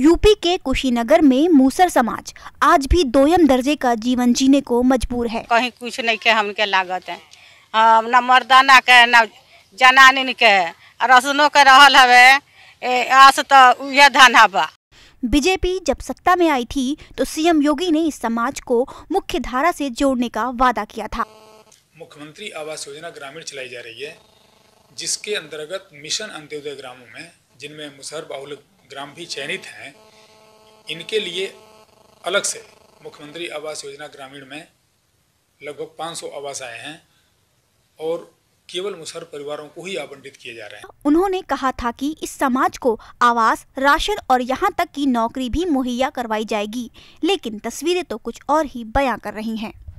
UP के कुशीनगर में मूसर समाज आज भी दोयम दर्जे का जीवन जीने को मजबूर है कहीं कुछ नहीं के हम लागत है न मर्दाना के न जनानी के रसनो के रहल हवे आस तो धन हवा बीजेपी जब सत्ता में आई थी तो सीएम योगी ने इस समाज को मुख्य धारा से जोड़ने का वादा किया था मुख्यमंत्री आवास योजना ग्रामीण चलाई जा रही है जिसके अंतर्गत मिशन अंत्योदय ग्रामों में जिनमें मुसहर बाहुल ग्राम भी चयनित हैं इनके लिए अलग से मुख्यमंत्री आवास योजना ग्रामीण में लगभग 500 आवास आए हैं और केवल मुसहर परिवारों को ही आवंटित किए जा रहे हैं उन्होंने कहा था कि इस समाज को आवास राशन और यहाँ तक कि नौकरी भी मुहैया करवाई जाएगी लेकिन तस्वीरें तो कुछ और ही बयां कर रही हैं